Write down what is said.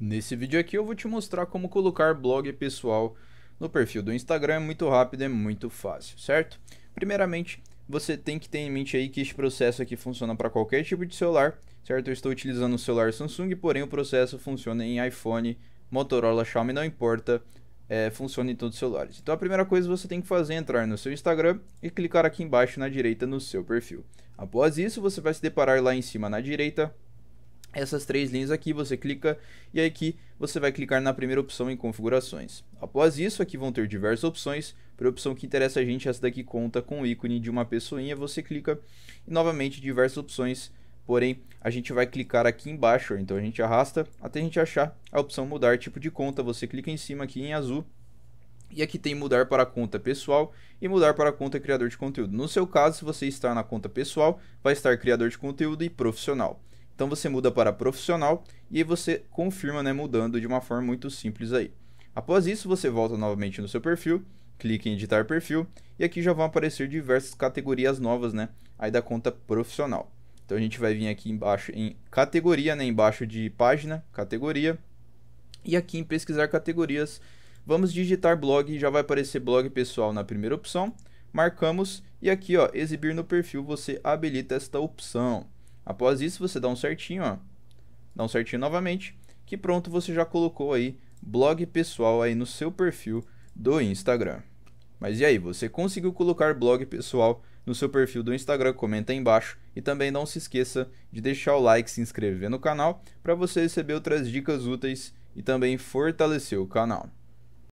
Nesse vídeo aqui eu vou te mostrar como colocar blog pessoal no perfil do Instagram, é muito rápido, é muito fácil, certo? Primeiramente, você tem que ter em mente aí que este processo aqui funciona para qualquer tipo de celular, certo? Eu estou utilizando o celular Samsung, porém o processo funciona em iPhone, Motorola, Xiaomi, não importa, é, funciona em todos os celulares. Então a primeira coisa que você tem que fazer é entrar no seu Instagram e clicar aqui embaixo na direita no seu perfil. Após isso, você vai se deparar lá em cima na direita essas três linhas aqui, você clica e aqui você vai clicar na primeira opção em configurações. Após isso, aqui vão ter diversas opções, para a opção que interessa a gente, essa daqui conta com o ícone de uma pessoinha, você clica e novamente diversas opções, porém a gente vai clicar aqui embaixo, então a gente arrasta até a gente achar a opção mudar tipo de conta, você clica em cima aqui em azul, e aqui tem mudar para a conta pessoal e mudar para a conta criador de conteúdo. No seu caso, se você está na conta pessoal, vai estar criador de conteúdo e profissional. Então você muda para profissional e aí você confirma, né, mudando de uma forma muito simples aí. Após isso, você volta novamente no seu perfil, clique em editar perfil e aqui já vão aparecer diversas categorias novas, né, aí da conta profissional. Então a gente vai vir aqui embaixo em categoria, né, embaixo de página, categoria. E aqui em pesquisar categorias, vamos digitar blog, já vai aparecer blog pessoal na primeira opção. Marcamos e aqui, ó, exibir no perfil, você habilita esta opção. Após isso, você dá um certinho, ó. Dá um certinho novamente, que pronto, você já colocou aí blog pessoal aí no seu perfil do Instagram. Mas e aí, você conseguiu colocar blog pessoal no seu perfil do Instagram? Comenta aí embaixo e também não se esqueça de deixar o like, se inscrever no canal para você receber outras dicas úteis e também fortalecer o canal.